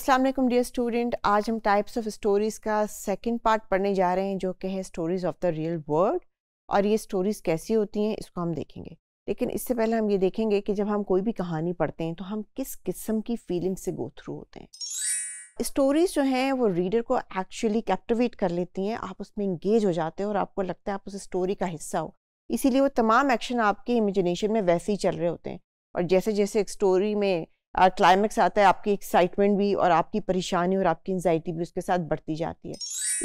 Aslam dear student आज हम types of stories का सेकेंड पार्ट पढ़ने जा रहे हैं जो कि है stories of the real world और ये स्टोरीज़ कैसी होती हैं इसको हम देखेंगे लेकिन इससे पहले हम ये देखेंगे कि जब हम कोई भी कहानी पढ़ते हैं तो हम किस किस्म की फीलिंग से गो थ्रू होते हैं स्टोरीज़ जो हैं वो रीडर को एक्चुअली कैप्टिवेट कर लेती हैं आप उसमें इंगेज हो जाते हो और आपको लगता है आप उस स्टोरी का हिस्सा हो इसीलिए वो तमाम एक्शन आपके इमेजिनेशन में वैसे ही चल रहे होते हैं और जैसे जैसे एक स्टोरी में क्लाइमेक्स आता है आपकी एक्साइटमेंट भी और आपकी परेशानी और आपकी एनजाइटी भी उसके साथ बढ़ती जाती है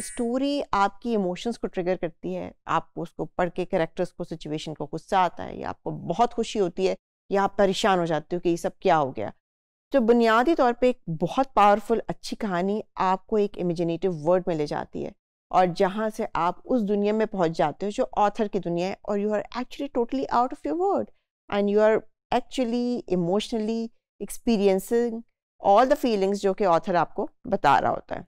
स्टोरी आपकी इमोशंस को ट्रिगर करती है आपको उसको पढ़ के करेक्टर्स को सिचुएशन को गुस्सा आता है या आपको बहुत खुशी होती है या आप परेशान हो जाते हो कि ये सब क्या हो गया तो बुनियादी तौर पे एक बहुत पावरफुल अच्छी कहानी आपको एक इमेजिनेटिव वर्ल्ड में ले जाती है और जहाँ से आप उस दुनिया में पहुँच जाते हो जो ऑथर की दुनिया है और you are actually totally out of your world and you are actually emotionally experiencing all the feelings जो कि ऑथर आपको बता रहा होता है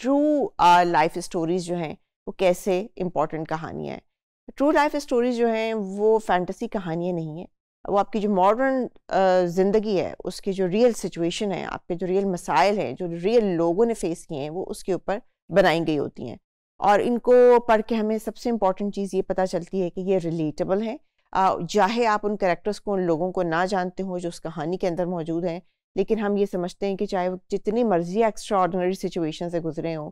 ट्रू लाइफ स्टोरीज जो हैं वो कैसे इम्पोर्टेंट कहानियाँ हैं ट्रू लाइफ स्टोरीज जो हैं वो फैंटसी कहानियाँ नहीं हैं वो आपकी जो मॉडर्न uh, ज़िंदगी है उसकी जो रियल सिचुएशन है आपके जो रियल मसाइल हैं जो रियल लोगों ने फेस किए हैं वो उसके ऊपर बनाई गई होती हैं और इनको पढ़ के हमें सबसे इम्पॉर्टेंट चीज़ ये पता चलती है कि ये रिलेटेबल हैं चाहे आप उन करेक्टर्स को उन लोगों को ना जानते हो जो उस कहानी के अंदर मौजूद हैं लेकिन हम ये समझते हैं कि चाहे वो जितनी मर्जी एक्स्ट्रा ऑर्डनरी सिचुएशन से गुजरे हों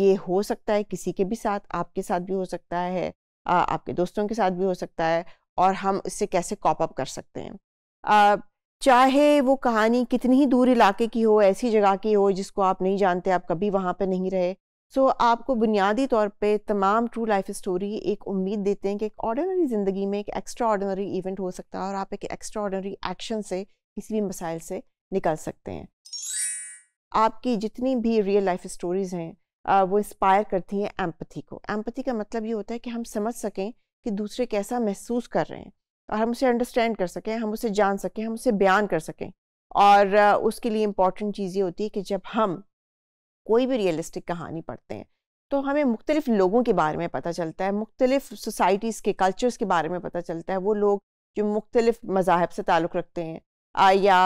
ये हो सकता है किसी के भी साथ आपके साथ भी हो सकता है आ, आपके दोस्तों के साथ भी हो सकता है और हम इससे कैसे कॉप अप कर सकते हैं आ, चाहे वो कहानी कितनी ही दूर इलाके की हो ऐसी जगह की हो जिसको आप नहीं जानते आप कभी वहाँ पर नहीं रहे सो so, आपको बुनियादी तौर पे तमाम ट्रू लाइफ स्टोरी एक उम्मीद देते हैं कि एक ऑर्डिनरी ज़िंदगी में एक एक्स्ट्रा ऑर्डनरी इवेंट हो सकता है और आप एक एक्स्ट्रा ऑर्डनरी एक्शन से किसी भी मसाइल से निकल सकते हैं आपकी जितनी भी रियल लाइफ स्टोरीज़ हैं वो इंस्पायर करती हैं एम्पथी को एम्पथी का मतलब ये होता है कि हम समझ सकें कि दूसरे कैसा महसूस कर रहे हैं और हम उसे अंडरस्टैंड कर सकें हम उसे जान सकें हम उसे बयान कर सकें और उसके लिए इम्पॉर्टेंट चीज़ ये होती है कि जब हम कोई भी रियलिस्टिक कहानी पढ़ते हैं तो हमें मुख्तलिफ लोगों के बारे में पता चलता है मुख्तलिफ सोसाइटीज़ के कल्चर्स के बारे में पता चलता है वो लोग जो मुख्तलिफ मजाहब से ताल्लुक़ रखते हैं या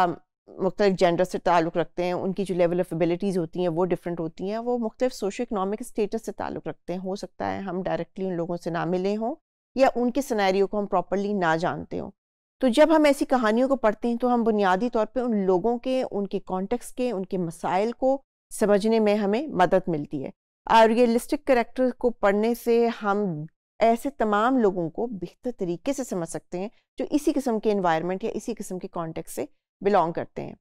मुख्तलिफ जेंडर से ताल्लुक़ रखते हैं उनकी जो लेवल ऑफ एबिलिटीज़ होती हैं वो डिफरेंट होती हैं वो मुख्तलिफ सोशो इकनॉमिक स्टेटस से ताल्लुक़ रखते हैं हो सकता है हम डायरेक्टली उन लोगों से ना मिले हों या उनके सिनेरियो को हम प्रॉपरली ना जानते हों तो जब हम ऐसी कहानियों को पढ़ते हैं तो हम बुनियादी तौर पे उन लोगों के उनके कॉन्टेक्स्ट के उनके मसाइल को समझने में हमें मदद मिलती है और ये लिस्टिक करेक्टर को पढ़ने से हम ऐसे तमाम लोगों को बेहतर तरीके से समझ सकते हैं जो इसी किस्म के इन्वायरमेंट या इसी किस्म के कॉन्टेक्ट से बिलोंग करते हैं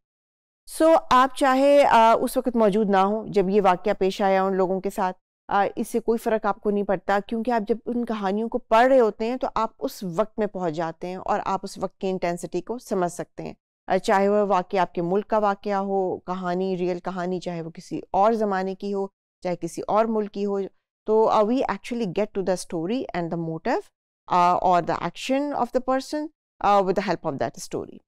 सो so, आप चाहे आ, उस वक्त मौजूद ना हो जब ये वाक्य पेश आया उन लोगों के साथ आ, इससे कोई फ़र्क आपको नहीं पड़ता क्योंकि आप जब उन कहानियों को पढ़ रहे होते हैं तो आप उस वक्त में पहुंच जाते हैं और आप उस वक्त की इंटेंसिटी को समझ सकते हैं चाहे वह वाक्य आपके मुल्क का वाक़ हो कहानी रियल कहानी चाहे वो किसी और ज़माने की हो चाहे किसी और मुल्क की हो तो we actually get to the story and the motive और the action of the person with the help of that story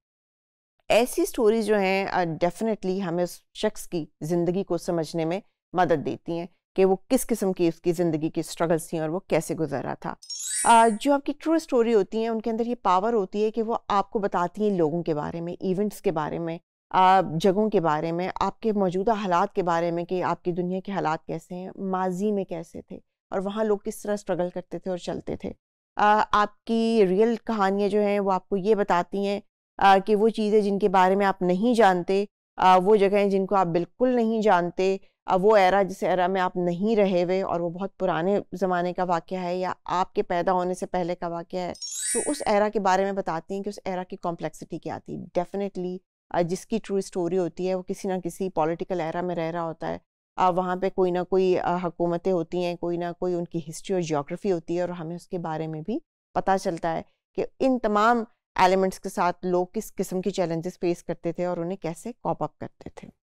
ऐसी स्टोरीज जो हैं डेफिनेटली uh, हमें उस शख्स की ज़िंदगी को समझने में मदद देती हैं कि वो किस किस्म की उसकी ज़िंदगी की स्ट्रगल्स थी और वो कैसे गुजारा था जो आपकी ट्रू स्टोरी होती हैं उनके अंदर ये पावर होती है कि वो आपको बताती हैं लोगों के बारे में इवेंट्स के बारे में जगहों के बारे में आपके मौजूदा हालात के बारे में कि आपकी दुनिया के हालात कैसे हैं माजी में कैसे थे और वहाँ लोग किस तरह स्ट्रगल करते थे और चलते थे आपकी रियल कहानियाँ जो हैं वो आपको ये बताती हैं कि वो चीज़ें जिनके बारे में आप नहीं जानते वो जगहें जिनको आप बिल्कुल नहीं जानते वो एरा जिस एरा में आप नहीं रहे हुए और वो बहुत पुराने ज़माने का वाक़ है या आपके पैदा होने से पहले का वाक़ है तो उस एरा के बारे में बताती हैं कि उस एरा की कॉम्प्लेक्सिटी क्या थी डेफिनेटली जिसकी ट्रू स्टोरी होती है वो किसी ना किसी पॉलिटिकल एरा में रह रहा होता है वहाँ पे कोई ना कोई हकूमतें होती हैं कोई ना कोई उनकी हिस्ट्री और जोग्राफ़ी होती है और हमें उसके बारे में भी पता चलता है कि इन तमाम एलिमेंट्स के साथ लोग किस किस्म की चैलेंजेस फेस करते थे और उन्हें कैसे कॉप अप करते थे